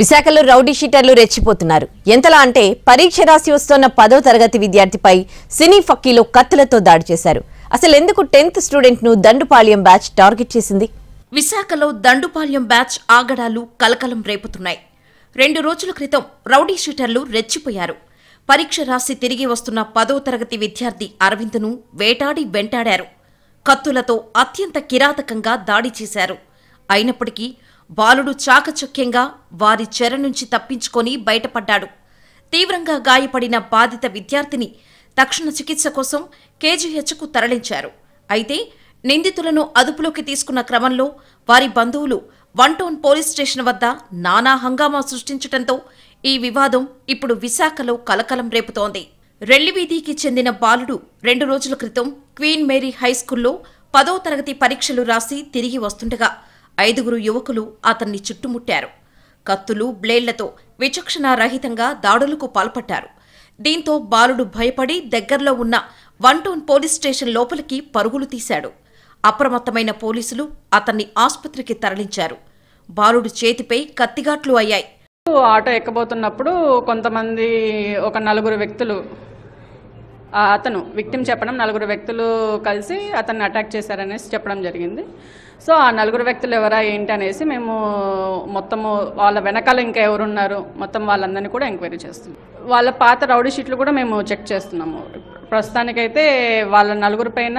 విశాఖలో రౌడీ షీటర్లు రెచ్చిపోతున్నారు ఎంతలా అంటే పరీక్ష రాసి వస్తున్న పదో తరగతి విద్యార్థిపై సినీ ఫక్కీలో కత్తులతో దాడి చేశారు అసలు ఎందుకు టెన్త్ స్టూడెంట్ను దండుపాళ్యం బ్యాచ్ టార్గెట్ చేసింది విశాఖలో దండుపాళ్యం బ్యాచ్ ఆగడాలు కలకలం రేపుతున్నాయి రెండు రోజుల క్రితం రౌడీ షీటర్లు రెచ్చిపోయారు పరీక్ష రాసి తిరిగి వస్తున్న పదో తరగతి విద్యార్థి అరవింద్ను వేటాడి వెంటాడారు కత్తులతో అత్యంత కిరాతకంగా దాడి చేశారు అయినప్పటికీ బాలుడు చాకచక్యంగా వారి చెర నుంచి తప్పించుకొని బయటపడ్డాడు తీవ్రంగా గాయపడిన బాధిత విద్యార్థిని తక్షణ చికిత్స కోసం కేజీహెచ్కు తరలించారు అయితే నిందితులను అదుపులోకి తీసుకున్న క్రమంలో వారి బంధువులు వన్ టౌన్ పోలీస్ స్టేషన్ వద్ద నానా హంగామా సృష్టించడంతో ఈ వివాదం ఇప్పుడు విశాఖలో కలకలం రేపుతోంది రెల్లివీధికి చెందిన బాలుడు రెండు రోజుల క్రితం క్వీన్ మేరీ హైస్కూల్లో పదో తరగతి పరీక్షలు రాసి తిరిగి వస్తుండగా ఐదుగురు యువకులు అతన్ని చుట్టుముట్టారు కత్తులు బ్లేడ్లతో విచక్షణారహితంగా దాడులకు పాల్పడ్డారు దీంతో బాలుడు భయపడి దగ్గర్లో ఉన్న వన్ టౌన్ పోలీస్ స్టేషన్ లోపలికి పరుగులు తీశాడు అప్రమత్తమైన పోలీసులు అతన్ని ఆసుపత్రికి తరలించారు బాలుడు చేతిపై కత్తిగాట్లు అయ్యాయి ఆటో ఎక్కబోతున్నప్పుడు కొంతమంది ఒక నలుగురు వ్యక్తులు అతను విక్టిమ్ చెప్పడం నలుగురు వ్యక్తులు కలిసి అతన్ని అటాక్ చేశారనేసి చెప్పడం జరిగింది సో ఆ నలుగురు వ్యక్తులు ఎవరా ఏంటి అనేసి మేము మొత్తము వాళ్ళ వెనకాల ఇంకా ఎవరున్నారు మొత్తం వాళ్ళందరినీ కూడా ఎంక్వైరీ చేస్తున్నాం వాళ్ళ పాత రౌడీ షీట్లు కూడా మేము చెక్ చేస్తున్నాము ప్రస్తుతానికైతే వాళ్ళ నలుగురు పైన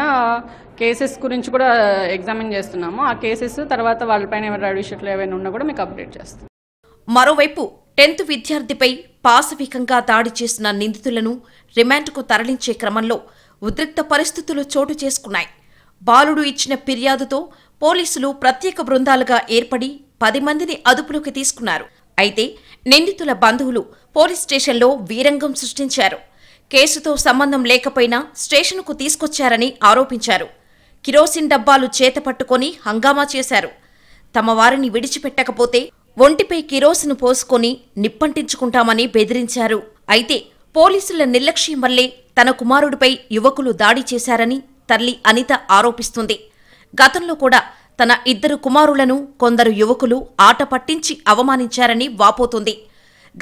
కేసెస్ గురించి కూడా ఎగ్జామిన్ చేస్తున్నాము ఆ కేసెస్ తర్వాత వాళ్ళపైన పైన రౌడీ షీట్లు ఏవైనా ఉన్నా కూడా మీకు అప్డేట్ చేస్తాం మరోవైపు టెన్త్ విద్యార్థిపై పాశవికంగా దాడి చేసిన నిందితులను రిమాండ్కు తరలించే క్రమంలో ఉద్రిక్త పరిస్థితులు చోటు చేసుకున్నాయి బాలుడు ఇచ్చిన ఫిర్యాదుతో పోలీసులు ప్రత్యేక బృందాలుగా ఏర్పడి పది మందిని అదుపులోకి తీసుకున్నారు అయితే నిందితుల బంధువులు పోలీస్ స్టేషన్లో వీరంగం సృష్టించారు కేసుతో సంబంధం లేకపోయినా స్టేషన్కు తీసుకొచ్చారని ఆరోపించారు కిరోసిన్ డబ్బాలు చేతపట్టుకొని హంగామా చేశారు తమ వారిని విడిచిపెట్టకపోతే ఒంటిపై కిరోసును పోసుకొని నిప్పంటించుకుంటామని బెదిరించారు అయితే పోలీసుల నిర్లక్ష్యం వల్లే తన కుమారుడిపై యువకులు దాడి చేశారని తల్లి అనిత ఆరోపిస్తుంది గతంలో కూడా తన ఇద్దరు కుమారులను కొందరు యువకులు ఆట పట్టించి అవమానించారని వాపోతుంది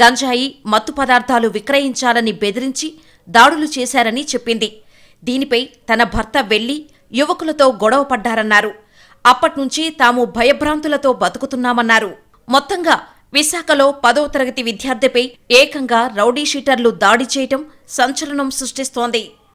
గంజాయి మత్తు పదార్థాలు విక్రయించాలని బెదిరించి దాడులు చేశారని చెప్పింది దీనిపై తన భర్త వెళ్లి యువకులతో గొడవపడ్డారన్నారు అప్పట్నుంచి తాము భయభ్రాంతులతో బతుకుతున్నామన్నారు మొత్తంగా విశాఖలో పదో తరగతి విద్యార్థిపై ఏకంగా రౌడీ షీటర్లు దాడి చేయటం సంచలనం సృష్టిస్తోంది